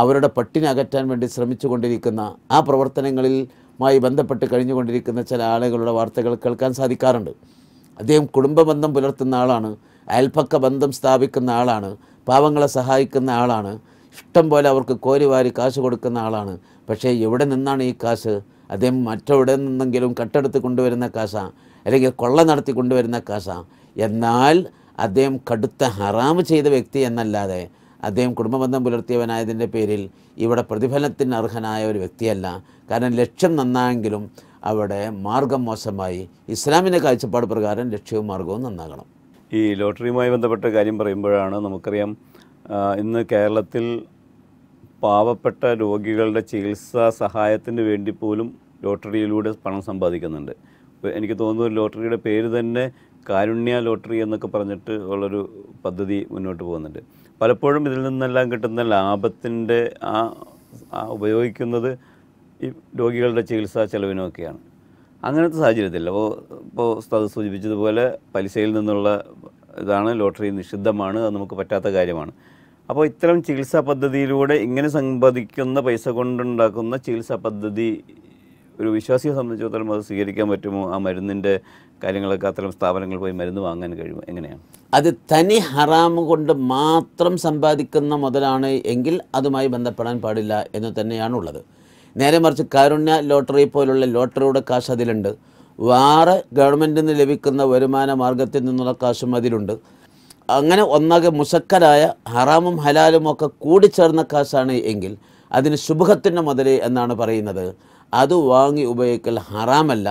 അവരുടെ പട്ടിണി അകറ്റാൻ വേണ്ടി ശ്രമിച്ചു കൊണ്ടിരിക്കുന്ന ആ മായി ബന്ധപ്പെട്ട് കഴിഞ്ഞുകൊണ്ടിരിക്കുന്ന ചില ആളുകളുടെ വാർത്തകൾ കേൾക്കാൻ സാധിക്കാറുണ്ട് അദ്ദേഹം കുടുംബബന്ധം പുലർത്തുന്ന ആളാണ് അയൽപ്പക്ക ബന്ധം സ്ഥാപിക്കുന്ന ആളാണ് പാവങ്ങളെ സഹായിക്കുന്ന ആളാണ് ഇഷ്ടം പോലെ അവർക്ക് കോരിവാരി കാശ് കൊടുക്കുന്ന ആളാണ് പക്ഷേ എവിടെ നിന്നാണ് ഈ കാശ് അദ്ദേഹം മറ്റെവിടെ നിന്നെങ്കിലും കട്ടെടുത്ത് കൊണ്ടുവരുന്ന കാശാണ് അല്ലെങ്കിൽ കൊള്ള നടത്തി കൊണ്ടുവരുന്ന കാശാണ് എന്നാൽ അദ്ദേഹം കടുത്ത ഹറാമ് ചെയ്ത വ്യക്തി എന്നല്ലാതെ അദ്ദേഹം കുടുംബബന്ധം പുലർത്തിയവനായതിൻ്റെ പേരിൽ ഇവിടെ പ്രതിഫലത്തിന് അർഹനായ ഒരു വ്യക്തിയല്ല കാരണം ലക്ഷ്യം നന്നായെങ്കിലും അവിടെ മാർഗം മോശമായി ഇസ്ലാമിൻ്റെ കാഴ്ചപ്പാട് പ്രകാരം ലക്ഷ്യവും മാർഗവും നന്നാകണം ഈ ലോട്ടറിയുമായി ബന്ധപ്പെട്ട കാര്യം പറയുമ്പോഴാണ് നമുക്കറിയാം ഇന്ന് കേരളത്തിൽ പാവപ്പെട്ട രോഗികളുടെ ചികിത്സാ സഹായത്തിന് വേണ്ടി പോലും ലോട്ടറിയിലൂടെ പണം സമ്പാദിക്കുന്നുണ്ട് എനിക്ക് തോന്നുന്നു ലോട്ടറിയുടെ പേര് തന്നെ കാരുണ്യ ലോട്ടറി എന്നൊക്കെ പറഞ്ഞിട്ട് ഉള്ളൊരു പദ്ധതി മുന്നോട്ട് പോകുന്നുണ്ട് പലപ്പോഴും ഇതിൽ നിന്നെല്ലാം കിട്ടുന്ന ലാഭത്തിൻ്റെ ആ ഉപയോഗിക്കുന്നത് ഈ രോഗികളുടെ ചികിത്സാ ചെലവിനൊക്കെയാണ് അങ്ങനത്തെ സാഹചര്യത്തില്ല അപ്പോൾ ഇപ്പോൾ ഉസ്താദ് സൂചിപ്പിച്ചതുപോലെ പലിശയിൽ നിന്നുള്ള ഇതാണ് ലോട്ടറി നിഷിദ്ധമാണ് അത് നമുക്ക് പറ്റാത്ത കാര്യമാണ് അപ്പോൾ ഇത്തരം ചികിത്സാ പദ്ധതിയിലൂടെ ഇങ്ങനെ സമ്പാദിക്കുന്ന പൈസ കൊണ്ടുണ്ടാക്കുന്ന ചികിത്സാ പദ്ധതി ഒരു വിശ്വാസിയെ സംബന്ധിച്ചിടത്തോളം അത് സ്വീകരിക്കാൻ പറ്റുമോ ആ മരുന്നിൻ്റെ കാര്യങ്ങളൊക്കെ അത്തരം സ്ഥാപനങ്ങൾ പോയി മരുന്ന് വാങ്ങാൻ കഴിയുമോ എങ്ങനെയാണ് അത് തനി ഹറാമ് കൊണ്ട് മാത്രം സമ്പാദിക്കുന്ന മുതലാണ് എങ്കിൽ അതുമായി ബന്ധപ്പെടാൻ പാടില്ല എന്ന് തന്നെയാണുള്ളത് നേരെ മറിച്ച് കാരുണ്യ ലോട്ടറി പോലുള്ള ലോട്ടറിയുടെ കാശ് അതിലുണ്ട് വേറെ ഗവൺമെൻറ്റിൽ നിന്ന് ലഭിക്കുന്ന വരുമാന മാർഗത്തിൽ നിന്നുള്ള കാശും അതിലുണ്ട് അങ്ങനെ ഒന്നാകെ മുസക്കരായ ഹറാമും ഹലാലും ഒക്കെ ചേർന്ന കാശാണ് എങ്കിൽ അതിന് ശുഭത്തിൻ്റെ മുതല് എന്നാണ് പറയുന്നത് അത് വാങ്ങി ഉപയോഗിക്കൽ ഹറാമല്ല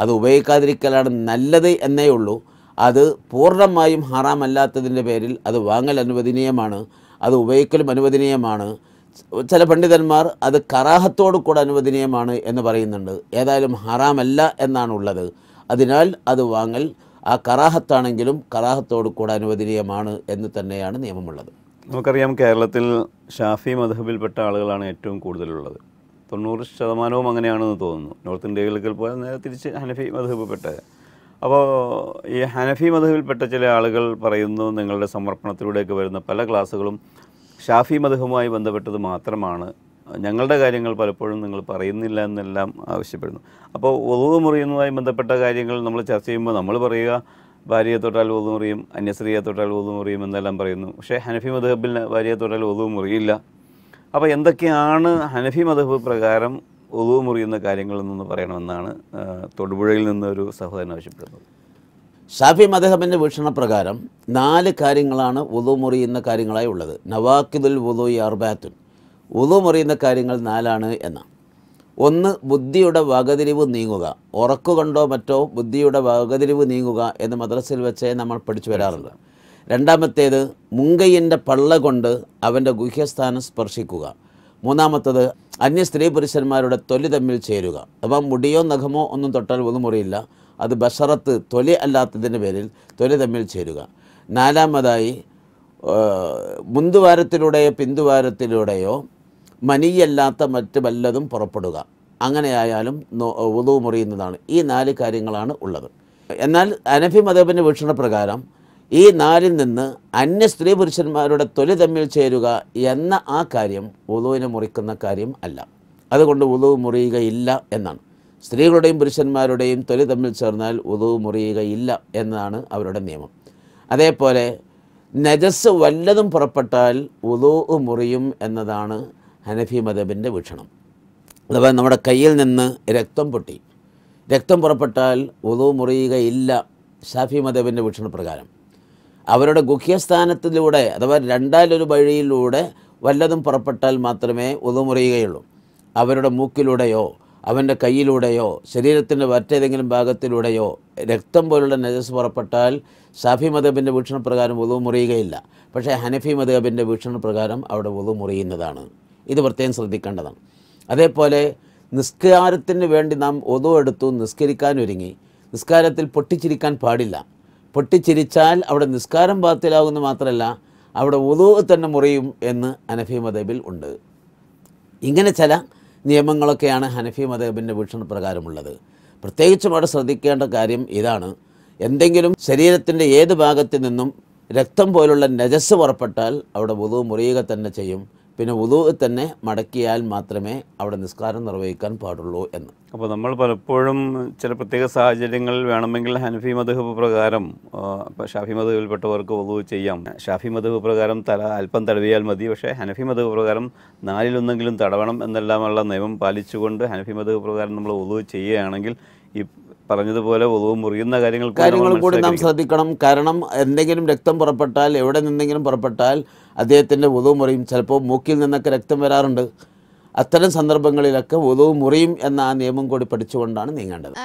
അത് ഉപയോഗിക്കാതിരിക്കലാണ് നല്ലത് എന്നേ ഉള്ളൂ അത് പൂർണ്ണമായും ഹറാമല്ലാത്തതിൻ്റെ പേരിൽ അത് വാങ്ങൽ അനുവദനീയമാണ് അത് ഉപയോഗിക്കലും അനുവദനീയമാണ് ചില പണ്ഡിതന്മാർ അത് കറാഹത്തോടു കൂടെ അനുവദനീയമാണ് എന്ന് പറയുന്നുണ്ട് ഏതായാലും ഹറാമല്ല എന്നാണുള്ളത് അതിനാൽ അത് വാങ്ങൽ ആ കറാഹത്താണെങ്കിലും കറാഹത്തോടു കൂടെ അനുവദനീയമാണ് എന്ന് തന്നെയാണ് നിയമമുള്ളത് നമുക്കറിയാം കേരളത്തിൽ ഷാഫി മധബിൽപ്പെട്ട ആളുകളാണ് ഏറ്റവും കൂടുതലുള്ളത് തൊണ്ണൂറ് ശതമാനവും അങ്ങനെയാണെന്ന് തോന്നുന്നു നോർത്ത് ഇന്ത്യയിലേക്ക് പോയാൽ നേരെ തിരിച്ച് ഹനഫി മധബിൽപ്പെട്ടത് അപ്പോൾ ഈ ഹനഫി മധബിൽപ്പെട്ട ചില ആളുകൾ പറയുന്നു നിങ്ങളുടെ സമർപ്പണത്തിലൂടെയൊക്കെ വരുന്ന പല ക്ലാസ്സുകളും ഷാഫി മതവുമായി ബന്ധപ്പെട്ടത് മാത്രമാണ് ഞങ്ങളുടെ കാര്യങ്ങൾ പലപ്പോഴും നിങ്ങൾ പറയുന്നില്ല എന്നെല്ലാം ആവശ്യപ്പെടുന്നു അപ്പോൾ ഒതുവ് മുറിയുന്നതുമായി ബന്ധപ്പെട്ട കാര്യങ്ങൾ നമ്മൾ ചർച്ച ചെയ്യുമ്പോൾ നമ്മൾ പറയുക ഭാര്യയെ തൊട്ടാൽ ഒതു മുറിയും അന്യസ്ത്രീയെ തൊട്ടാൽ ഒതു മുറിയും എന്നെല്ലാം പറയുന്നു പക്ഷേ ഹനഫി മധബിൽ ഭാര്യയെ തൊട്ടാൽ ഒതു മുറിയില്ല അപ്പോൾ എന്തൊക്കെയാണ് ഹനഫി മധബ് പ്രകാരം ഒതു മുറിയുന്ന കാര്യങ്ങളെന്നൊന്ന് പറയണമെന്നാണ് തൊടുപുഴയിൽ നിന്ന് ഒരു സഹോദരൻ ആവശ്യപ്പെടുന്നത് ഷാഫി വീക്ഷണ വീക്ഷണപ്രകാരം നാല് കാര്യങ്ങളാണ് ഉദു മുറിയുന്ന കാര്യങ്ങളായി ഉള്ളത് നവാക്കിദുൽ ഉതു അർബാത്തുൻ ഉദു മുറിയുന്ന കാര്യങ്ങൾ നാലാണ് എന്ന ഒന്ന് ബുദ്ധിയുടെ വകതിരിവ് നീങ്ങുക ഉറക്കുകൊണ്ടോ മറ്റോ ബുദ്ധിയുടെ വകതിരിവ് നീങ്ങുക എന്ന് മദ്രസിൽ വെച്ചേ നമ്മൾ പഠിച്ചു വരാറുണ്ട് രണ്ടാമത്തേത് മുങ്കയ്യൻ്റെ പള്ള കൊണ്ട് അവൻ്റെ ഗുഹ്യസ്ഥാനം സ്പർശിക്കുക മൂന്നാമത്തത് അന്യ സ്ത്രീ പുരുഷന്മാരുടെ തൊലി തമ്മിൽ ചേരുക അപ്പം മുടിയോ നഖമോ ഒന്നും തൊട്ടാൽ ഒതുമുറിയില്ല അത് ബഷറത്ത് തൊലി അല്ലാത്തതിൻ്റെ പേരിൽ തൊലി തമ്മിൽ ചേരുക നാലാമതായി മുന്തുവാരത്തിലൂടെയോ പിന്തുവാരത്തിലൂടെയോ മനിയല്ലാത്ത മറ്റ് വല്ലതും പുറപ്പെടുക അങ്ങനെയായാലും ഉതവ് മുറിയുന്നതാണ് ഈ നാല് കാര്യങ്ങളാണ് ഉള്ളത് എന്നാൽ അനഫി വീക്ഷണ വീക്ഷണപ്രകാരം ഈ നാലിൽ നിന്ന് അന്യ സ്ത്രീ പുരുഷന്മാരുടെ തൊലി തമ്മിൽ ചേരുക എന്ന ആ കാര്യം ഉതുവിനെ മുറിക്കുന്ന കാര്യം അല്ല അതുകൊണ്ട് ഉതവ് മുറിയുകയില്ല എന്നാണ് സ്ത്രീകളുടെയും പുരുഷന്മാരുടെയും തൊലി തമ്മിൽ ചേർന്നാൽ ഉതു മുറിയുകയില്ല എന്നതാണ് അവരുടെ നിയമം അതേപോലെ നജസ് വല്ലതും പുറപ്പെട്ടാൽ ഉതു മുറിയും എന്നതാണ് ഹനഫി മദബിൻ്റെ വീക്ഷണം അഥവാ നമ്മുടെ കയ്യിൽ നിന്ന് രക്തം പൊട്ടി രക്തം പുറപ്പെട്ടാൽ ഉതു മുറിയുകയില്ല ഷാഫി വീക്ഷണ പ്രകാരം അവരുടെ ഗുഹ്യസ്ഥാനത്തിലൂടെ അഥവാ രണ്ടാലൊരു വഴിയിലൂടെ വല്ലതും പുറപ്പെട്ടാൽ മാത്രമേ ഉതു മുറിയുകയുള്ളൂ അവരുടെ മൂക്കിലൂടെയോ അവൻ്റെ കയ്യിലൂടെയോ ശരീരത്തിൻ്റെ മറ്റേതെങ്കിലും ഭാഗത്തിലൂടെയോ രക്തം പോലുള്ള നജസ് പുറപ്പെട്ടാൽ മദബിൻ്റെ വീക്ഷണ വീക്ഷണപ്രകാരം ഒതു മുറിയുകയില്ല പക്ഷേ ഹനഫി വീക്ഷണ വീക്ഷണപ്രകാരം അവിടെ ഒതു മുറിയുന്നതാണ് ഇത് പ്രത്യേകം ശ്രദ്ധിക്കേണ്ടതാണ് അതേപോലെ നിസ്കാരത്തിന് വേണ്ടി നാം ഒതു എടുത്തു നിസ്കരിക്കാൻ ഒരുങ്ങി നിസ്കാരത്തിൽ പൊട്ടിച്ചിരിക്കാൻ പാടില്ല പൊട്ടിച്ചിരിച്ചാൽ അവിടെ നിസ്കാരം ബാത്തിലാകുമെന്ന് മാത്രമല്ല അവിടെ ഒതു തന്നെ മുറിയും എന്ന് അനഫി മദബിൽ ഉണ്ട് ഇങ്ങനെ ചില നിയമങ്ങളൊക്കെയാണ് ഹനഫി മതേബിൻ്റെ പ്രകാരമുള്ളത് പ്രത്യേകിച്ചും അവിടെ ശ്രദ്ധിക്കേണ്ട കാര്യം ഇതാണ് എന്തെങ്കിലും ശരീരത്തിൻ്റെ ഏത് ഭാഗത്തു നിന്നും രക്തം പോലുള്ള നജസ് പുറപ്പെട്ടാൽ അവിടെ മുറിയുക തന്നെ ചെയ്യും പിന്നെ ഉതു തന്നെ മടക്കിയാൽ മാത്രമേ അവിടെ നിസ്കാരം നിർവഹിക്കാൻ പാടുള്ളൂ എന്ന് അപ്പോൾ നമ്മൾ പലപ്പോഴും ചില പ്രത്യേക സാഹചര്യങ്ങളിൽ വേണമെങ്കിൽ ഹനഫി മധുഹബ് പ്രകാരം ഷാഫി മധുബിൽപ്പെട്ടവർക്ക് ഒതു ചെയ്യാം ഷാഫി മധുഹബ് പ്രകാരം തല അല്പം തടവിയാൽ മതി പക്ഷേ ഹനഫി മധുഹബ് പ്രകാരം നാലിലൊന്നെങ്കിലും തടവണം എന്നെല്ലാമുള്ള നിയമം പാലിച്ചുകൊണ്ട് ഹനഫി മധുഹബ് പ്രകാരം നമ്മൾ ഒതു ചെയ്യുകയാണെങ്കിൽ ഈ പറഞ്ഞതുപോലെ മുറിയുന്ന കാര്യങ്ങൾ കാര്യങ്ങൾ കൂടി നാം ശ്രദ്ധിക്കണം കാരണം എന്തെങ്കിലും രക്തം പുറപ്പെട്ടാൽ എവിടെ നിന്നെങ്കിലും പുറപ്പെട്ടാൽ അദ്ദേഹത്തിൻ്റെ ഒതുവ് മുറിയും ചിലപ്പോൾ മൂക്കിൽ നിന്നൊക്കെ രക്തം വരാറുണ്ട് അത്തരം സന്ദർഭങ്ങളിലൊക്കെ ഒതുവ് മുറിയും എന്ന ആ നിയമം കൂടി പഠിച്ചുകൊണ്ടാണ് നീങ്ങേണ്ടത്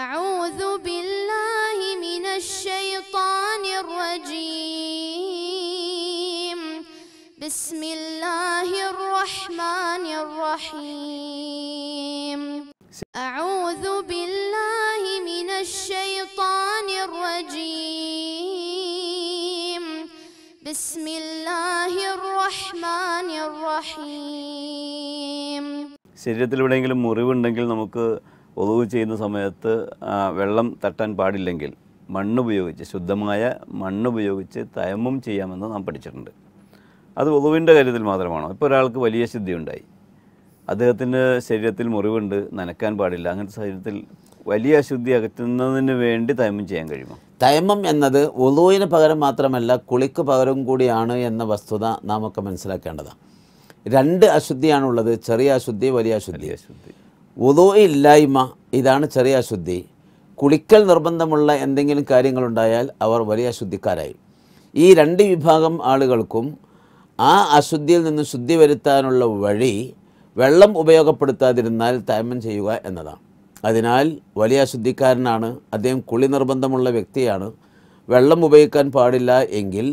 بسم الله الرحمن الرحيم أعوذ بالله من الشيطان الرجيم بسم الله الرحمن الرحيم ശരീരത്തിൽ എവിടെയെങ്കിലും മുറിവുണ്ടെങ്കിൽ നമുക്ക് ഒതുവ് ചെയ്യുന്ന സമയത്ത് വെള്ളം തട്ടാൻ പാടില്ലെങ്കിൽ മണ്ണുപയോഗിച്ച് ശുദ്ധമായ മണ്ണുപയോഗിച്ച് തയമ്മും ചെയ്യാമെന്ന് നാം പഠിച്ചിട്ടുണ്ട് അത് ഒതുവിൻ്റെ കാര്യത്തിൽ മാത്രമാണോ ഇപ്പോൾ ഒരാൾക്ക് വലിയ ശുദ്ധിയുണ്ടായി അദ്ദേഹത്തിൻ്റെ ശരീരത്തിൽ മുറിവുണ്ട് നനക്കാൻ പാടില്ല അങ്ങനത്തെ ശരീരത്തിൽ വലിയ അശുദ്ധി അകറ്റുന്നതിന് വേണ്ടി തൈമം ചെയ്യാൻ കഴിയുമോ തൈമം എന്നത് ഒതുവിന് പകരം മാത്രമല്ല കുളിക്ക് പകരം കൂടിയാണ് എന്ന വസ്തുത നാം ഒക്കെ മനസ്സിലാക്കേണ്ടതാണ് രണ്ട് അശുദ്ധിയാണുള്ളത് ചെറിയ അശുദ്ധി വലിയ അശുദ്ധി ഒതു ഇല്ലായ്മ ഇതാണ് ചെറിയ അശുദ്ധി കുളിക്കൽ നിർബന്ധമുള്ള എന്തെങ്കിലും കാര്യങ്ങളുണ്ടായാൽ അവർ വലിയ അശുദ്ധിക്കാരായി ഈ രണ്ട് വിഭാഗം ആളുകൾക്കും ആ അശുദ്ധിയിൽ നിന്ന് ശുദ്ധി വരുത്താനുള്ള വഴി വെള്ളം ഉപയോഗപ്പെടുത്താതിരുന്നാൽ തയമം ചെയ്യുക എന്നതാണ് അതിനാൽ വലിയ അശുദ്ധിക്കാരനാണ് അദ്ദേഹം കുളി നിർബന്ധമുള്ള വ്യക്തിയാണ് വെള്ളം ഉപയോഗിക്കാൻ പാടില്ല എങ്കിൽ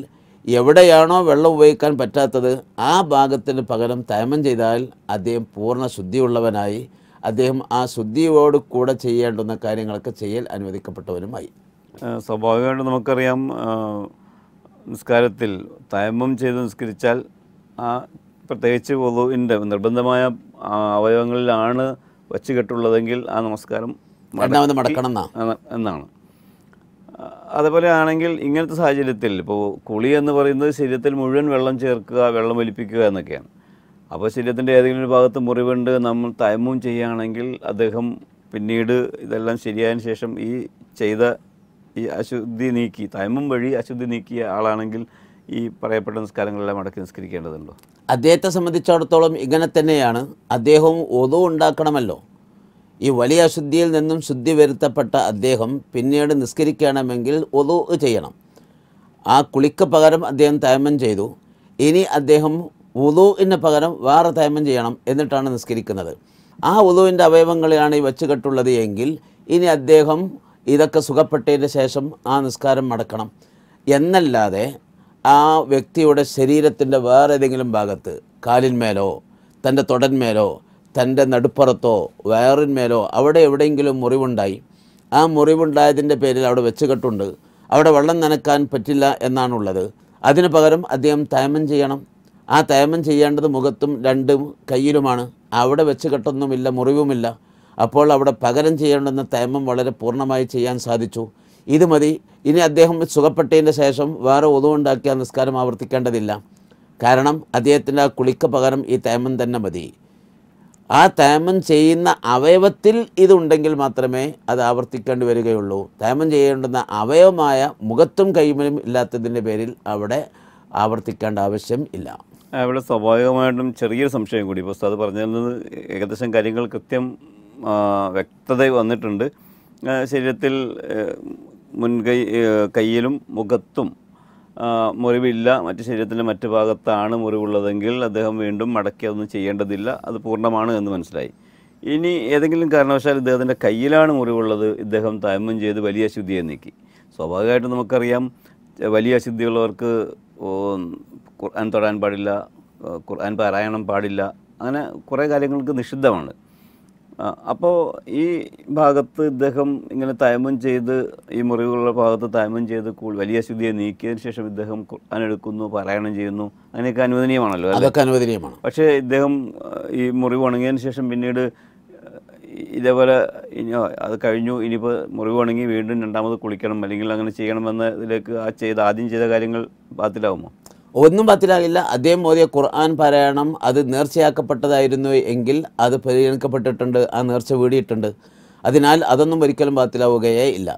എവിടെയാണോ വെള്ളം ഉപയോഗിക്കാൻ പറ്റാത്തത് ആ ഭാഗത്തിന് പകരം തയമം ചെയ്താൽ അദ്ദേഹം പൂർണ്ണ ശുദ്ധിയുള്ളവനായി അദ്ദേഹം ആ ശുദ്ധിയോട് കൂടെ ചെയ്യേണ്ടുന്ന കാര്യങ്ങളൊക്കെ ചെയ്യൽ അനുവദിക്കപ്പെട്ടവനുമായി സ്വാഭാവികമായിട്ട് നമുക്കറിയാം നിസ്കാരത്തിൽ തയമം ചെയ്ത് നിസ്കരിച്ചാൽ ആ പ്രത്യേകിച്ച് വലുവിൻ്റെ നിർബന്ധമായ അവയവങ്ങളിലാണ് വച്ച് കെട്ടുള്ളതെങ്കിൽ ആ നമസ്കാരം മടക്കണം എന്നാണ് അതേപോലെ ആണെങ്കിൽ ഇങ്ങനത്തെ സാഹചര്യത്തിൽ ഇപ്പോൾ കുളി എന്ന് പറയുന്നത് ശരീരത്തിൽ മുഴുവൻ വെള്ളം ചേർക്കുക വെള്ളം വലിപ്പിക്കുക എന്നൊക്കെയാണ് അപ്പോൾ ശരീരത്തിൻ്റെ ഏതെങ്കിലും ഒരു ഭാഗത്ത് മുറിവുണ്ട് നമ്മൾ തൈമും ചെയ്യുകയാണെങ്കിൽ അദ്ദേഹം പിന്നീട് ഇതെല്ലാം ശരിയായ ശേഷം ഈ ചെയ്ത ഈ അശുദ്ധി നീക്കി തൈമും വഴി അശുദ്ധി നീക്കിയ ആളാണെങ്കിൽ ഈ പറയപ്പെട്ട നിസ്കാരങ്ങളെല്ലാം അടക്കി നിസ്കരിക്കേണ്ടതുണ്ടോ അദ്ദേഹത്തെ സംബന്ധിച്ചിടത്തോളം ഇങ്ങനെ തന്നെയാണ് അദ്ദേഹവും ഒതു ഉണ്ടാക്കണമല്ലോ ഈ വലിയ അശുദ്ധിയിൽ നിന്നും ശുദ്ധി വരുത്തപ്പെട്ട അദ്ദേഹം പിന്നീട് നിസ്കരിക്കണമെങ്കിൽ ഒതു ചെയ്യണം ആ കുളിക്ക് പകരം അദ്ദേഹം തയമം ചെയ്തു ഇനി അദ്ദേഹം ഉദുവിന് പകരം വേറെ തയമം ചെയ്യണം എന്നിട്ടാണ് നിസ്കരിക്കുന്നത് ആ ഉദുവിൻ്റെ അവയവങ്ങളെയാണ് ഈ വെച്ച് കെട്ടുള്ളത് എങ്കിൽ ഇനി അദ്ദേഹം ഇതൊക്കെ സുഖപ്പെട്ടതിന് ശേഷം ആ നിസ്കാരം മടക്കണം എന്നല്ലാതെ ആ വ്യക്തിയുടെ ശരീരത്തിൻ്റെ വേറെ ഏതെങ്കിലും ഭാഗത്ത് കാലിന്മേലോ തൻ്റെ തൊടന്മേലോ തൻ്റെ നടുപ്പുറത്തോ വയറിന്മേലോ അവിടെ എവിടെയെങ്കിലും മുറിവുണ്ടായി ആ മുറിവുണ്ടായതിൻ്റെ പേരിൽ അവിടെ വെച്ചുകെട്ടുണ്ട് അവിടെ വെള്ളം നനക്കാൻ പറ്റില്ല എന്നാണുള്ളത് അതിന് പകരം അദ്ദേഹം തയമം ചെയ്യണം ആ തയമം ചെയ്യേണ്ടത് മുഖത്തും രണ്ടും കയ്യിലുമാണ് അവിടെ വെച്ച് കെട്ടൊന്നുമില്ല മുറിവുമില്ല അപ്പോൾ അവിടെ പകരം ചെയ്യേണ്ടുന്ന തയമം വളരെ പൂർണ്ണമായി ചെയ്യാൻ സാധിച്ചു ഇത് മതി ഇനി അദ്ദേഹം സുഖപ്പെട്ടതിൻ്റെ ശേഷം വേറെ ഒതുവുണ്ടാക്കിയ നിസ്കാരം ആവർത്തിക്കേണ്ടതില്ല കാരണം അദ്ദേഹത്തിൻ്റെ ആ കുളിക്ക് പകരം ഈ തേമൻ തന്നെ മതി ആ തേമൻ ചെയ്യുന്ന അവയവത്തിൽ ഇതുണ്ടെങ്കിൽ മാത്രമേ അത് ആവർത്തിക്കേണ്ടി വരികയുള്ളൂ തേമൻ ചെയ്യേണ്ടുന്ന അവയവമായ മുഖത്തും കൈമലും ഇല്ലാത്തതിൻ്റെ പേരിൽ അവിടെ ആവർത്തിക്കേണ്ട ആവശ്യം ഇല്ല അവിടെ സ്വാഭാവികമായിട്ടും ചെറിയൊരു സംശയം കൂടി ഇപ്പോൾ അത് പറഞ്ഞതിൽ ഏകദേശം കാര്യങ്ങൾ കൃത്യം വ്യക്തത വന്നിട്ടുണ്ട് ശരീരത്തിൽ മുൻകൈ കയ്യിലും മുഖത്തും മുറിവില്ല മറ്റ് ശരീരത്തിൻ്റെ മറ്റ് ഭാഗത്താണ് മുറിവുള്ളതെങ്കിൽ അദ്ദേഹം വീണ്ടും മടക്കി അതൊന്നും ചെയ്യേണ്ടതില്ല അത് പൂർണ്ണമാണ് എന്ന് മനസ്സിലായി ഇനി ഏതെങ്കിലും കാരണവശാൽ ഇദ്ദേഹത്തിൻ്റെ കയ്യിലാണ് മുറിവുള്ളത് ഇദ്ദേഹം തൈമം ചെയ്ത് വലിയ അശുദ്ധിയെ നീക്കി സ്വാഭാവികമായിട്ടും നമുക്കറിയാം വലിയ അശുദ്ധിയുള്ളവർക്ക് ഖുർആൻ തൊടാൻ പാടില്ല ഖുർആൻ പാരായണം പാടില്ല അങ്ങനെ കുറേ കാര്യങ്ങൾക്ക് നിഷിദ്ധമാണ് അപ്പോൾ ഈ ഭാഗത്ത് ഇദ്ദേഹം ഇങ്ങനെ തയമം ചെയ്ത് ഈ മുറിവുള്ള ഭാഗത്ത് തയമം ചെയ്ത് വലിയ ശുദ്ധിയെ നീക്കിയതിന് ശേഷം ഇദ്ദേഹം ഖുർആാനെടുക്കുന്നു പാരായണം ചെയ്യുന്നു അങ്ങനെയൊക്കെ അനുവദനീയമാണല്ലോ അതൊക്കെ അനുവദനീയമാണ് പക്ഷേ ഇദ്ദേഹം ഈ മുറിവ് ഉണങ്ങിയതിന് ശേഷം പിന്നീട് ഇതേപോലെ ഇനി അത് കഴിഞ്ഞു ഇനിയിപ്പോൾ മുറിവ് ഉണങ്ങി വീണ്ടും രണ്ടാമത് കുളിക്കണം അല്ലെങ്കിൽ അങ്ങനെ ചെയ്യണമെന്ന ഇതിലേക്ക് ആ ചെയ്ത ആദ്യം ചെയ്ത കാര്യങ്ങൾ ബാത്തിലാവുമോ ഒന്നും പത്തിലാകില്ല അദ്ദേഹം ഓതിയ ഖുർആൻ പാരായണം അത് നേർച്ചയാക്കപ്പെട്ടതായിരുന്നു എങ്കിൽ അത് പരിഗണിക്കപ്പെട്ടിട്ടുണ്ട് ആ നേർച്ച വീടിയിട്ടുണ്ട് അതിനാൽ അതൊന്നും ഒരിക്കലും പാത്തിലാവുകയേ ഇല്ല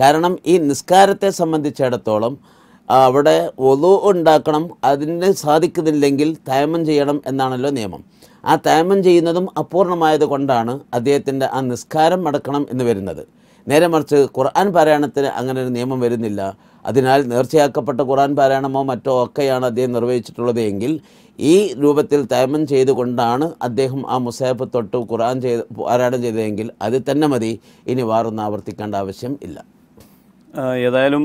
കാരണം ഈ നിസ്കാരത്തെ സംബന്ധിച്ചിടത്തോളം അവിടെ ഒതു ഉണ്ടാക്കണം അതിന് സാധിക്കുന്നില്ലെങ്കിൽ തയമം ചെയ്യണം എന്നാണല്ലോ നിയമം ആ തയമം ചെയ്യുന്നതും അപൂർണമായത് കൊണ്ടാണ് അദ്ദേഹത്തിൻ്റെ ആ നിസ്കാരം അടക്കണം എന്ന് വരുന്നത് നേരെ മറിച്ച് ഖുർആൻ പാരായണത്തിന് അങ്ങനെ ഒരു നിയമം വരുന്നില്ല അതിനാൽ നേർച്ചയാക്കപ്പെട്ട ഖുറാൻ പാരായണമോ മറ്റോ ഒക്കെയാണ് അദ്ദേഹം നിർവഹിച്ചിട്ടുള്ളത് എങ്കിൽ ഈ രൂപത്തിൽ തയമം ചെയ്തുകൊണ്ടാണ് അദ്ദേഹം ആ മുസാഫ് തൊട്ട് ഖുറാൻ ചെയ്ത് പാരായണം ചെയ്തതെങ്കിൽ അത് തന്നെ മതി ഇനി വാറൊന്നും ആവർത്തിക്കേണ്ട ആവശ്യം ഇല്ല ഏതായാലും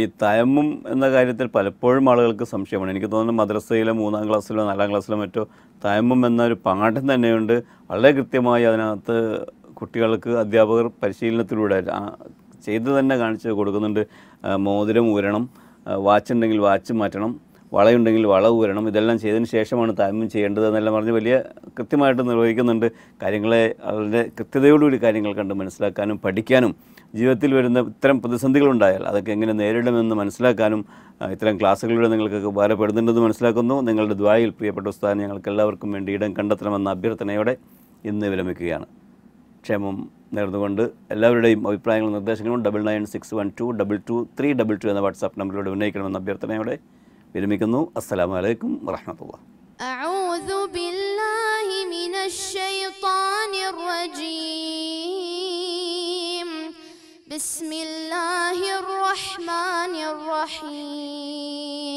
ഈ തയമ്മും എന്ന കാര്യത്തിൽ പലപ്പോഴും ആളുകൾക്ക് സംശയമാണ് എനിക്ക് തോന്നുന്നു മദ്രസയിലെ മൂന്നാം ക്ലാസ്സിലോ നാലാം ക്ലാസ്സിലോ മറ്റോ തയമ്മും എന്നൊരു പാഠം തന്നെയുണ്ട് വളരെ കൃത്യമായി അതിനകത്ത് കുട്ടികൾക്ക് അധ്യാപകർ പരിശീലനത്തിലൂടെ ചെയ്ത് തന്നെ കാണിച്ച് കൊടുക്കുന്നുണ്ട് മോതിരം ഊരണം വാച്ചുണ്ടെങ്കിൽ വാച്ച് മാറ്റണം വളയുണ്ടെങ്കിൽ വള ഊരണം ഇതെല്ലാം ചെയ്തതിന് ശേഷമാണ് താമ്യം ചെയ്യേണ്ടത് എന്നെല്ലാം പറഞ്ഞ് വലിയ കൃത്യമായിട്ട് നിർവഹിക്കുന്നുണ്ട് കാര്യങ്ങളെ അവരുടെ കൃത്യതയോടുകൂടി കാര്യങ്ങൾ കണ്ട് മനസ്സിലാക്കാനും പഠിക്കാനും ജീവിതത്തിൽ വരുന്ന ഇത്തരം പ്രതിസന്ധികളുണ്ടായാൽ അതൊക്കെ എങ്ങനെ നേരിടണമെന്ന് മനസ്സിലാക്കാനും ഇത്തരം ക്ലാസ്സുകളിലൂടെ നിങ്ങൾക്കൊക്കെ ഉപകാരപ്പെടുന്നുണ്ടെന്ന് മനസ്സിലാക്കുന്നു നിങ്ങളുടെ ദ്വായിൽ പ്രിയപ്പെട്ട ഉസ്താദ് ഞങ്ങൾക്ക് എല്ലാവർക്കും വേണ്ടി ഇടം കണ്ടെത്തണമെന്ന അഭ്യർത്ഥനയോടെ ഇന്ന് വിരമിക്കുകയാണ് ക്ഷേമം നേർന്നുകൊണ്ട് എല്ലാവരുടെയും അഭിപ്രായങ്ങളും നിർദ്ദേശങ്ങളും double nine six one two double two three double two എന്ന വാട്സാപ്പ് നമ്പറിലൂടെ ഉന്നയിക്കണമെന്ന അഭ്യർത്ഥനയോടെ വിരമിക്കുന്നു അസ്സലാമു വലൈക്കും വറഹമത്തുള്ള أعوذ بالله من الشيطان الرجيم بسم الله الرحمن الرحيم